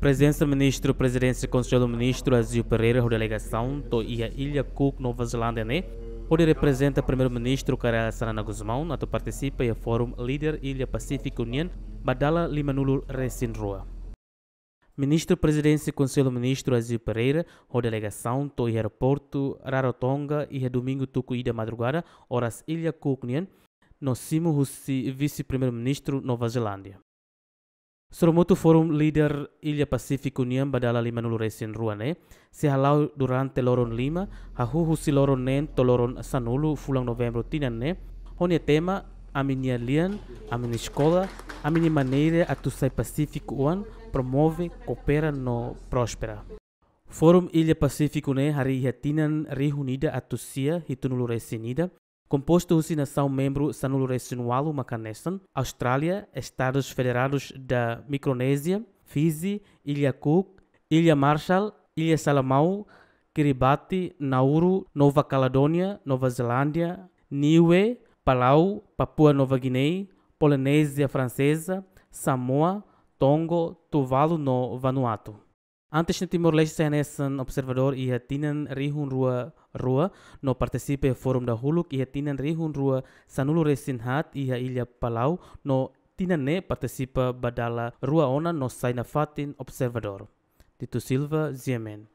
Presença ministro, presidência conselho ministro Azio Pereira, delegação to ia Ilha Cook, Nova Zelândia, né? Onde representa primeiro-ministro Karel Sarana Guzmão, nato participa em fórum líder Ilha Pacific Union, badala limanulu resin rua. Ministro Presidência e Conselho Ministro Azio Pereira, a delegação do aeroporto Rarotonga e domingo tucuí da madrugada, horas Ilha Nien, no simo vice-primeiro-ministro Nova Zelândia. Sormotu forum leader Ilia Pasifik Union badala lima nulu resin ruane, se durante loron lima, hahuhu si loron nen loron sanulu fulang November tinan ne, honi tema amini alian, amini skola amini maneira atusai Pasifik uan, promove, coopera no prospera. Forum Ilia Pasifik Uane hari hatinan atu atusia hitunulu resinida, Composto de nação membro Sanulorense Nualu Makanestan, Austrália, Estados Federados da Micronésia, Fiji, Ilha Cook, Ilha Marshall, Ilha Salamau, Kiribati, Nauru, Nova Caledônia, Nova Zelândia, Niue, Palau, Papua Nova Guiné, Polinésia Francesa, Samoa, Tongo, Tuvalu no Vanuatu. Antes de Timor-Leste observador y e tienen rihun rua rua no participe forum da huluk y e tienen rihun rua sanulu resin hat ia ilia Palau no tienen ne participa badala rua ona no saina fatin observador. Tito Silva, Ziemen.